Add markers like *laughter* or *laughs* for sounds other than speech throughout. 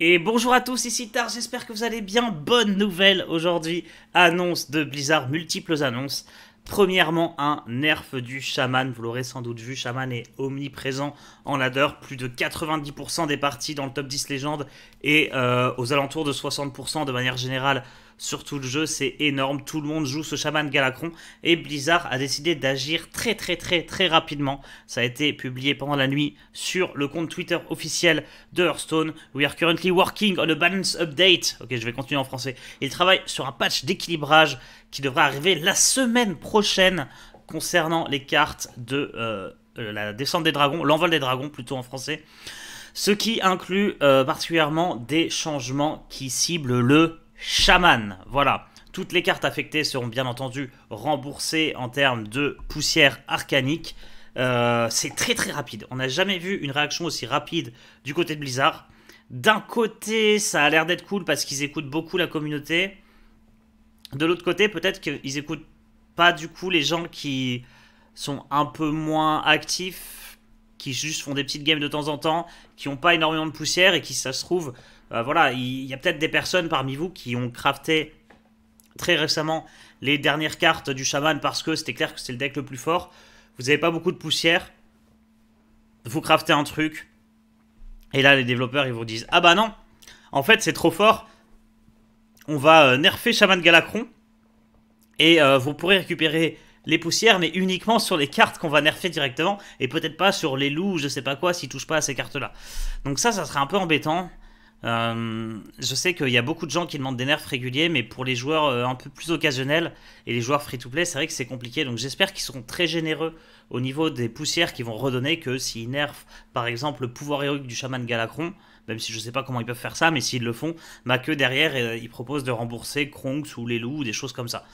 Et bonjour à tous, ici Tar. j'espère que vous allez bien. Bonne nouvelle aujourd'hui, annonce de Blizzard, multiples annonces. Premièrement, un nerf du chaman. Vous l'aurez sans doute vu, chaman est omniprésent en ladder. Plus de 90% des parties dans le top 10 légende et euh, aux alentours de 60% de manière générale Surtout le jeu, c'est énorme, tout le monde joue ce chaman Galacron, et Blizzard a décidé d'agir très très très très rapidement. Ça a été publié pendant la nuit sur le compte Twitter officiel de Hearthstone. We are currently working on a balance update. Ok, je vais continuer en français. Il travaille sur un patch d'équilibrage qui devrait arriver la semaine prochaine concernant les cartes de euh, euh, la descente des dragons, l'envol des dragons plutôt en français. Ce qui inclut euh, particulièrement des changements qui ciblent le chaman. Voilà. Toutes les cartes affectées seront bien entendu remboursées en termes de poussière arcanique. Euh, c'est très très rapide. On n'a jamais vu une réaction aussi rapide du côté de Blizzard. D'un côté, ça a l'air d'être cool parce qu'ils écoutent beaucoup la communauté. De l'autre côté, peut-être qu'ils écoutent pas du coup les gens qui sont un peu moins actifs, qui juste font des petites games de temps en temps, qui n'ont pas énormément de poussière et qui, ça se trouve, euh, voilà, il y a peut-être des personnes parmi vous qui ont crafté très récemment les dernières cartes du chaman parce que c'était clair que c'est le deck le plus fort. Vous n'avez pas beaucoup de poussière. Vous craftez un truc. Et là, les développeurs, ils vous disent Ah bah non, en fait, c'est trop fort. On va euh, nerfer Shaman Galacron. Et euh, vous pourrez récupérer les poussières, mais uniquement sur les cartes qu'on va nerfer directement. Et peut-être pas sur les loups, je sais pas quoi, s'ils touchent pas à ces cartes-là. Donc ça, ça serait un peu embêtant. Euh, je sais qu'il y a beaucoup de gens qui demandent des nerfs réguliers, mais pour les joueurs euh, un peu plus occasionnels et les joueurs free-to-play, c'est vrai que c'est compliqué. Donc j'espère qu'ils seront très généreux au niveau des poussières qu'ils vont redonner, que s'ils nerfent par exemple le pouvoir héroïque du chaman Galacron, même si je ne sais pas comment ils peuvent faire ça, mais s'ils le font, bah que derrière euh, ils proposent de rembourser Kronx ou les loups ou des choses comme ça.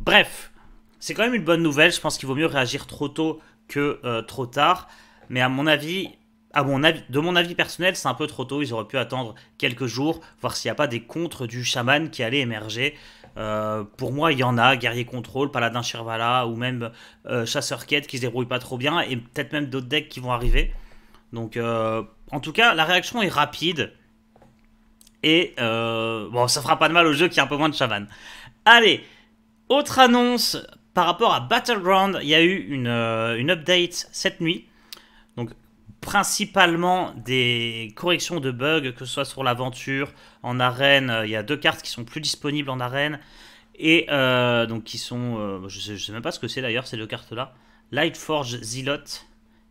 Bref, c'est quand même une bonne nouvelle, je pense qu'il vaut mieux réagir trop tôt que trop tard, mais à mon avis, mon de mon avis personnel, c'est un peu trop tôt. Ils auraient pu attendre quelques jours, voir s'il n'y a pas des contres du chaman qui allaient émerger. Euh, pour moi, il y en a, Guerrier Contrôle, Paladin Shirvala, ou même euh, Chasseur Quête qui se débrouille pas trop bien, et peut-être même d'autres decks qui vont arriver. Donc, euh, en tout cas, la réaction est rapide. Et bon, ça fera pas de mal au jeu qui a un peu moins de chaman. Allez, autre annonce par rapport à Battleground, il y a eu une update cette nuit principalement des corrections de bugs, que ce soit sur l'aventure, en arène. Euh, il y a deux cartes qui sont plus disponibles en arène. Et euh, donc qui sont... Euh, je, sais, sais même pas ce que c'est d'ailleurs ces deux cartes-là. Lightforge Zealot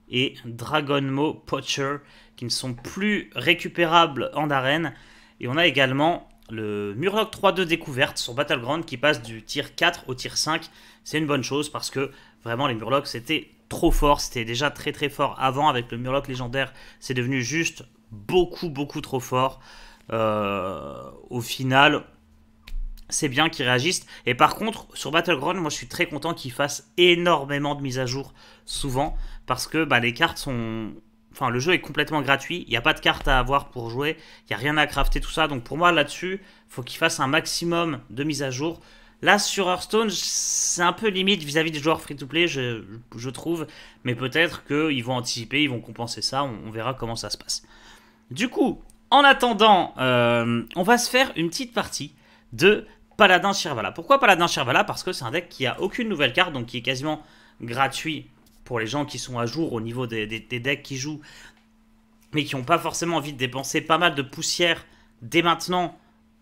et Dragonmo Poacher, qui ne sont plus récupérables en arène. Et on a également le Murloc 3-2 découverte sur Battleground qui passe du tir 4 au tir 5. C'est une bonne chose parce que Vraiment, les Murlocs, c'était trop fort. C'était déjà très très fort avant. Avec le Murloc légendaire, c'est devenu juste beaucoup beaucoup trop fort. Euh, au final, c'est bien qu'ils réagissent. Et par contre, sur Battleground, moi je suis très content qu'ils fassent énormément de mises à jour souvent. Parce que bah, les cartes sont... Enfin, le jeu est complètement gratuit. Il n'y a pas de cartes à avoir pour jouer. Il n'y a rien à crafter, tout ça. Donc pour moi, là-dessus, faut qu'ils fassent un maximum de mises à jour Là, sur Hearthstone, c'est un peu limite vis-à-vis des joueurs free-to-play, je, trouve. Mais peut-être qu'ils vont anticiper, ils vont compenser ça. On, verra comment ça se passe. Du coup, en attendant, euh, on va se faire une petite partie de Paladin Shirvala. Pourquoi Paladin Shirvala Parce que c'est un deck qui a aucune nouvelle carte, donc qui est quasiment gratuit pour les gens qui sont à jour au niveau des, des decks qui jouent, mais qui n'ont pas forcément envie de dépenser pas mal de poussière dès maintenant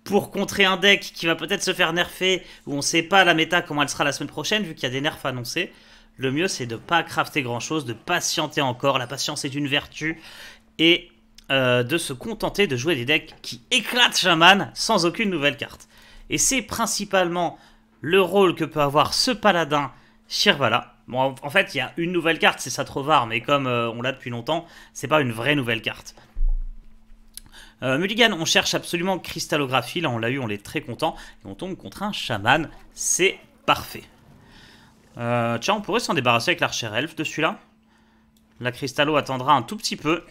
pour contrer un deck qui va peut-être se faire nerfer, où on sait pas la méta comment elle sera la semaine prochaine, vu qu'il y a des nerfs annoncés, le mieux c'est de pas crafter grand chose, de patienter encore, la patience est une vertu, et euh, de se contenter de jouer des decks qui éclatent Shaman sans aucune nouvelle carte. Et c'est principalement le rôle que peut avoir ce paladin Shirvala. Bon, en fait, il y a une nouvelle carte, c'est Satrovar, mais comme euh, on l'a depuis longtemps, c'est pas une vraie nouvelle carte. Euh, Mulligan, on cherche absolument cristallographie. Là, on l'a eu, on est très content. Et on tombe contre un chaman. C'est parfait. Euh, tiens, on pourrait s'en débarrasser avec l'archer elf de celui-là. La cristallo attendra un tout petit peu.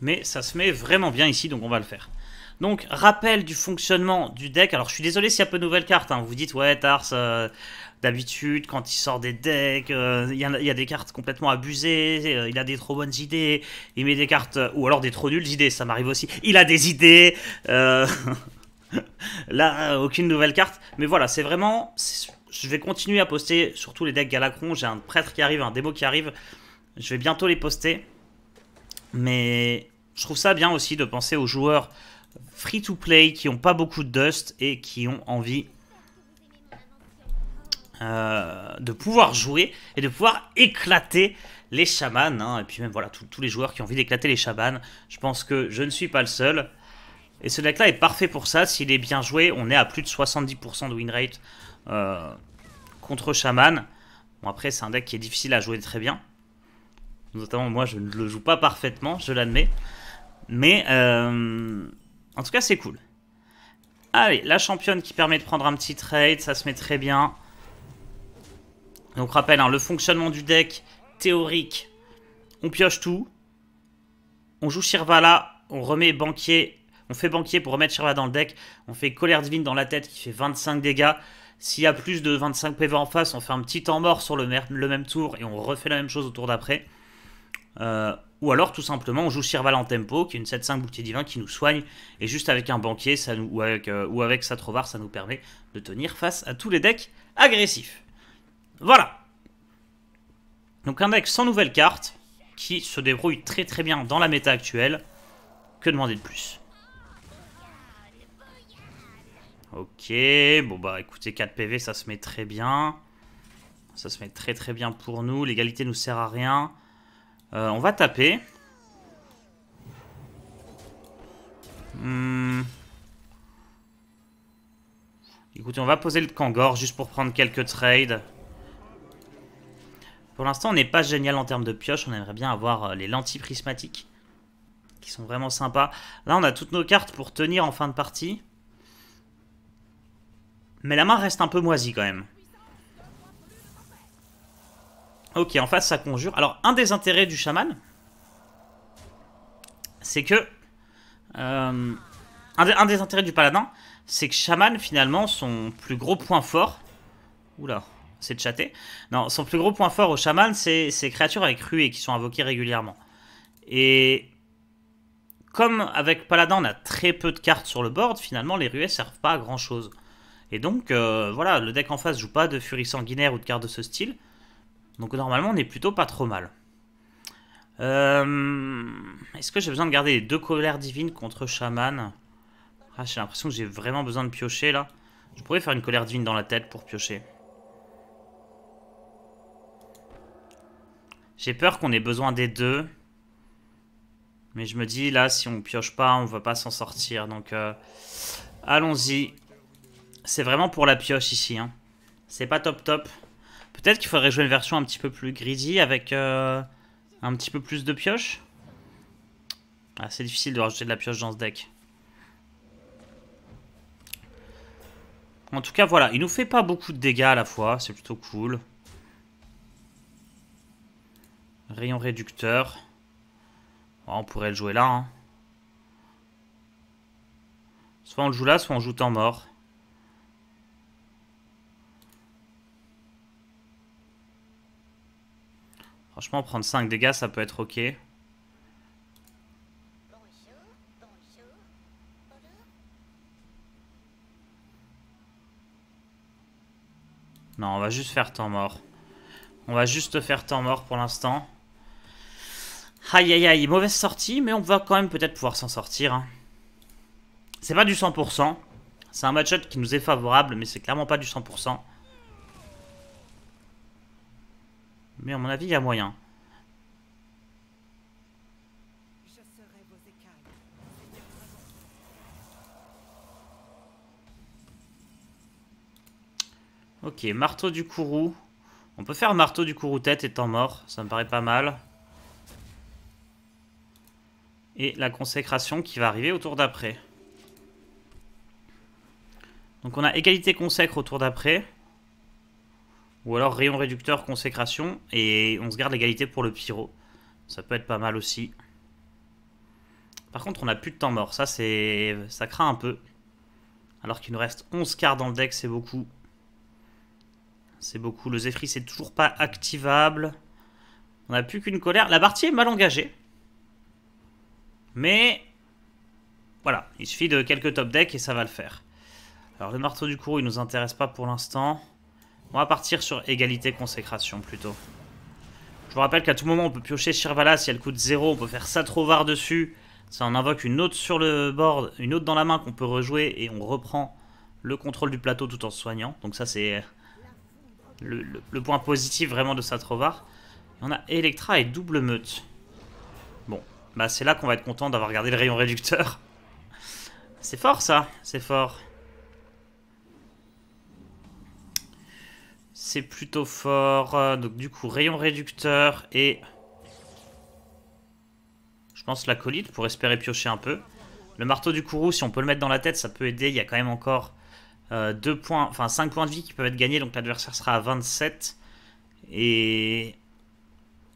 Mais ça se met vraiment bien ici, donc on va le faire. Donc, rappel du fonctionnement du deck. Alors, je suis désolé s'il y a peu de nouvelles cartes. Vous hein. vous dites, ouais, Tars, euh, d'habitude, quand il sort des decks, euh, il y, a des cartes complètement abusées, euh, il a des trop bonnes idées, il met des cartes, ou alors des trop nulles idées, ça m'arrive aussi. Il a des idées *laughs* Là, aucune nouvelle carte. Mais voilà, c'est vraiment... Je vais continuer à poster surtout les decks Galacron. J'ai un prêtre qui arrive, un démo qui arrive. Je vais bientôt les poster. Mais je trouve ça bien aussi de penser aux joueurs free-to-play, qui n'ont pas beaucoup de dust et qui ont envie euh, de pouvoir jouer et de pouvoir éclater les chamans. Hein. et puis même voilà, tous les joueurs qui ont envie d'éclater les chamans. Je pense que je ne suis pas le seul. Et ce deck là est parfait pour ça. S'il est bien joué, on est à plus de 70% de win rate euh, contre chaman. Bon après c'est un deck qui est difficile à jouer très bien. Notamment moi je ne le joue pas parfaitement, je l'admets. Mais euh, en tout cas, c'est cool. Allez, ah la championne qui permet de prendre un petit trade, ça se met très bien. Donc rappel, hein, le fonctionnement du deck théorique, on pioche tout. On joue Shirvala, on remet banquier, on fait banquier pour remettre Shirvala dans le deck. On fait colère divine dans la tête qui fait 25 dégâts. S'il y a plus de 25 PV en face, on fait un petit temps mort sur le, le même tour et on refait la même chose au tour d'après. Euh, ou alors tout simplement on joue Sirval en tempo, qui est une 7-5 bouclier divin qui nous soigne, et juste avec un banquier ça nous, ou, avec, sa euh, Satrovar, ça nous permet de tenir face à tous les decks agressifs. Voilà Donc un deck sans nouvelle cartes, qui se débrouille très très bien dans la méta actuelle. Que demander de plus Ok, bon bah écoutez, 4 PV ça se met très bien. Ça se met très très bien pour nous, l'égalité nous sert à rien. Euh, on va taper. Hmm. Écoutez, on va poser le Kangor juste pour prendre quelques trades. Pour l'instant, on n'est pas génial en termes de pioche. On aimerait bien avoir euh, les lentilles prismatiques. Qui sont vraiment sympas. Là, on a toutes nos cartes pour tenir en fin de partie. Mais la main reste un peu moisie quand même. Ok, en face, ça conjure. Alors, un des intérêts du chaman, c'est que... Euh, un, des intérêts du paladin, c'est que chaman, finalement, son plus gros point fort... Oula, c'est de chatter. Non, son plus gros point fort au chaman, c'est ces créatures avec ruées qui sont invoquées régulièrement. Et comme avec Paladin, on a très peu de cartes sur le board, finalement, les ruées servent pas à grand-chose. Et donc, euh, voilà, le deck en face joue pas de Furie Sanguinaire ou de cartes de ce style. Donc normalement, on est plutôt pas trop mal. Euh, est-ce que j'ai besoin de garder les deux colères divines contre chaman ah, J'ai l'impression que j'ai vraiment besoin de piocher là. Je pourrais faire une colère divine dans la tête pour piocher. J'ai peur qu'on ait besoin des deux. Mais je me dis là, si on pioche pas, on va pas s'en sortir. Donc euh, allons-y. C'est vraiment pour la pioche ici. Hein. C'est pas top top. Peut-être qu'il faudrait jouer une version un petit peu plus greedy avec euh, un petit peu plus de pioche. Ah, c'est difficile de rajouter de la pioche dans ce deck. En tout cas, voilà. Il nous fait pas beaucoup de dégâts à la fois. C'est plutôt cool. Rayon réducteur. Oh, on pourrait le jouer là. Hein. Soit on le joue là, soit on joue temps mort. Franchement, prendre 5 dégâts, ça peut être ok. Non, on va juste faire temps mort. On va juste faire temps mort pour l'instant. Aïe aïe aïe, mauvaise sortie, mais on va quand même peut-être pouvoir s'en sortir. Hein. C'est pas du 100%. C'est un match-up qui nous est favorable, mais c'est clairement pas du 100%. Mais à mon avis, il y a moyen. Ok, marteau du courroux. On peut faire marteau du courroux tête étant mort, ça me paraît pas mal. Et la consécration qui va arriver au tour d'après. Donc on a égalité consacre au tour d'après. Ou alors rayon réducteur, consécration, et on se garde l'égalité pour le pyro. Ça peut être pas mal aussi. Par contre, on n'a plus de temps mort, ça c'est ça craint un peu. Alors qu'il nous reste 11 quarts dans le deck, c'est beaucoup. C'est beaucoup, le Zephyr c'est toujours pas activable. On n'a plus qu'une colère. La partie est mal engagée. Mais voilà, il suffit de quelques top decks et ça va le faire. Alors le marteau du courroux, il nous intéresse pas pour l'instant. On va partir sur égalité consécration plutôt. Je vous rappelle qu'à tout moment on peut piocher Shirvala si elle coûte 0, on peut faire Satrovar dessus. Ça en invoque une autre sur le board, une autre dans la main qu'on peut rejouer et on reprend le contrôle du plateau tout en se soignant. Donc ça c'est le, point positif vraiment de Satrovar. on a Electra et double meute. Bon, bah c'est là qu'on va être content d'avoir gardé le rayon réducteur. C'est fort ça, c'est fort. c'est plutôt fort. Euh, donc du coup, rayon réducteur et... Je pense la colide pour espérer piocher un peu. Le marteau du courroux si on peut le mettre dans la tête, ça peut aider. Il y a quand même encore euh, deux points, enfin 5 points de vie qui peuvent être gagnés. Donc l'adversaire sera à 27. Et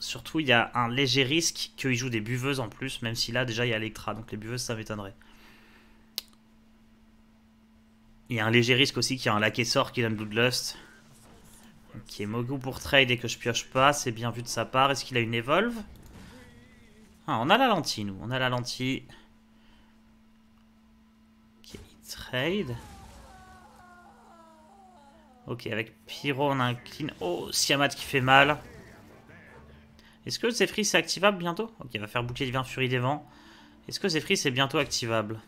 surtout, il y a un léger risque qu'il joue des buveuses en plus. Même si là, déjà, il y a Electra. Donc les buveuses, ça m'étonnerait. Il y a un léger risque aussi qu'il y a un laquais sort qui donne Bloodlust. Ok, Mogu pour trade et que je pioche pas, c'est bien vu de sa part. Est-ce qu'il a une Evolve Ah, on a la lentille, nous. On a la lentille. Ok, trade. Ok, avec Pyro, on a clean. Oh, Siamat qui fait mal. Est-ce que Zephyr c'est activable bientôt Ok, il va faire bouclier vin Furie des Vents. Est-ce que Zephyr c'est bientôt activable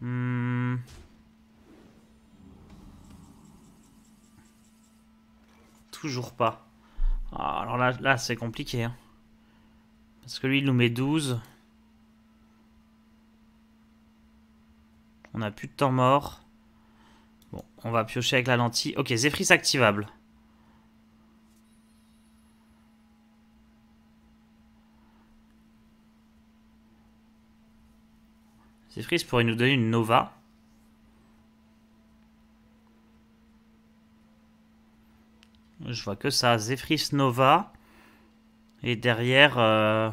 Hmm... toujours pas. Ah, alors là, là c'est compliqué. Hein. Parce que lui, il nous met 12. On a plus de temps mort. Bon, on va piocher avec la lentille. Ok, Zephyris activable. Zephyris pourrait nous donner une Nova. Je vois que ça. Zephyris Nova. Et derrière, euh,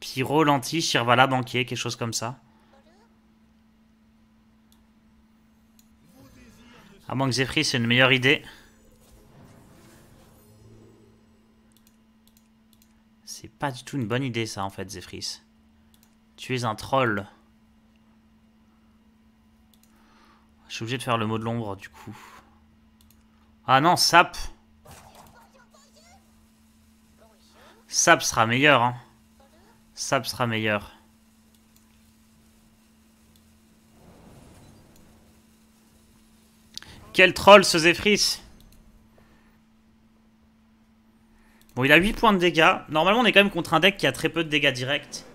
Pyro, Lenti, Shirvala, Banquier, quelque chose comme ça. À moins que Zephyris c'est une meilleure idée. C'est pas du tout une bonne idée ça en fait, Zephyris. Tu es un troll. Je suis obligé de faire le mot de l'ombre du coup. Ah non, Sap. Sap sera meilleur. Hein. Sap sera meilleur. Quel troll ce Zephrys Bon, il a 8 points de dégâts. Normalement, on est quand même contre un deck qui a très peu de dégâts directs.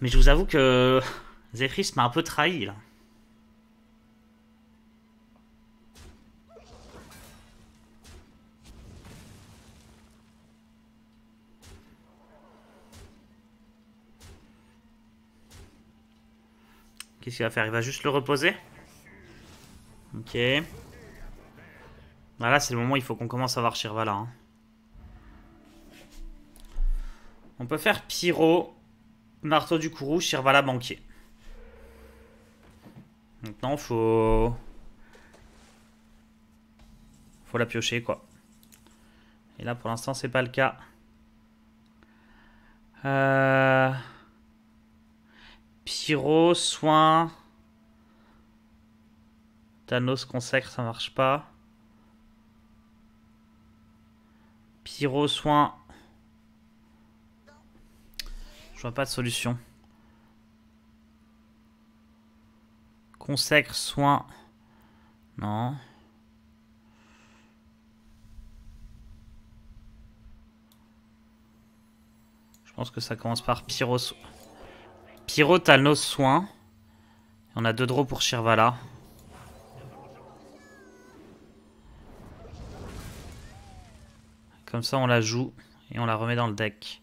Mais je vous avoue que *laughs* Zephrys m'a un peu trahi, là. Qu'est-ce qu'il va faire Il va juste le reposer Ok. Voilà, ah, c'est le moment il faut qu'on commence à voir Shirvala. Hein. On peut faire Pyro, Marteau du Kourou, Shirvala Banquier. Maintenant, faut... Faut la piocher, quoi. Et là, pour l'instant, c'est pas le cas. Euh... Pyro, soin. Thanos consacre, ça marche pas. Pyro, soin. Je vois pas de solution. Consacre, soin. Non. Je pense que ça commence par pyro. Pyro, t'as nos soins. On a deux draws pour Shirvala. Comme ça, on la joue et on la remet dans le deck.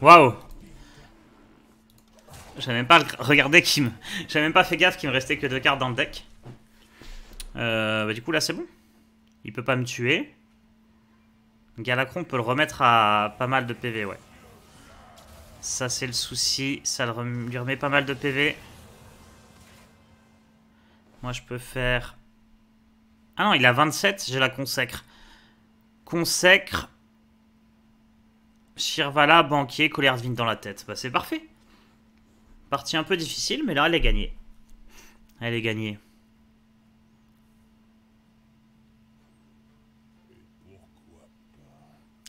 Waouh J'avais même pas regardé qui même pas fait gaffe qu'il me restait que deux cartes dans le deck. Euh, bah, du coup, là, c'est bon. Il peut pas me tuer. Galacron peut le remettre à pas mal de PV, ouais. Ça, c'est le souci. Ça lui remet pas mal de PV. Moi, je peux faire... Ah non, il a 27. J'ai la consacre. Consacre. Shirvala, banquier, colère divine dans la tête. Bah, c'est parfait. Partie un peu difficile, mais là, elle est gagnée. Elle est gagnée.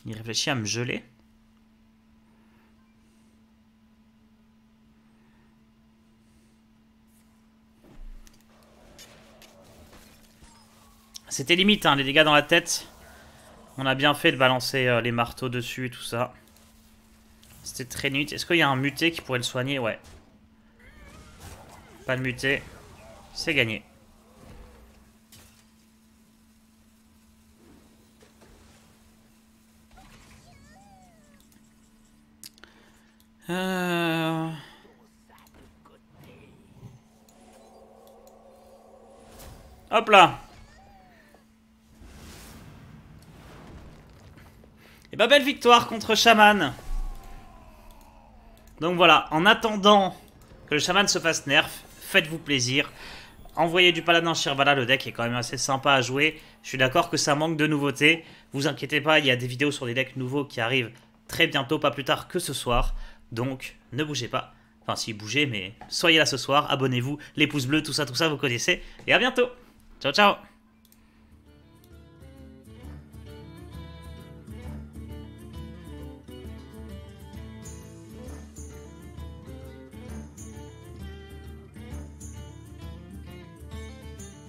Il réfléchit à me geler. C'était limite, hein, les dégâts dans la tête. On a bien fait de balancer euh, les marteaux dessus et tout ça. C'était très limite. Est-ce qu'il y a un muté qui pourrait le soigner Ouais. Pas de muté. C'est gagné. Euh. Hop là Et bah belle victoire contre Shaman Donc voilà, en attendant que le Shaman se fasse nerf, faites-vous plaisir. Envoyez du paladin Shirvala, le deck est quand même assez sympa à jouer. Je suis d'accord que ça manque de nouveautés. Vous inquiétez pas, il y a des vidéos sur des decks nouveaux qui arrivent très bientôt, pas plus tard que ce soir. Donc, ne bougez pas. Enfin, si bougez, mais soyez là ce soir, abonnez-vous, les pouces bleus, tout ça, tout ça, vous connaissez. Et à bientôt Ciao, ciao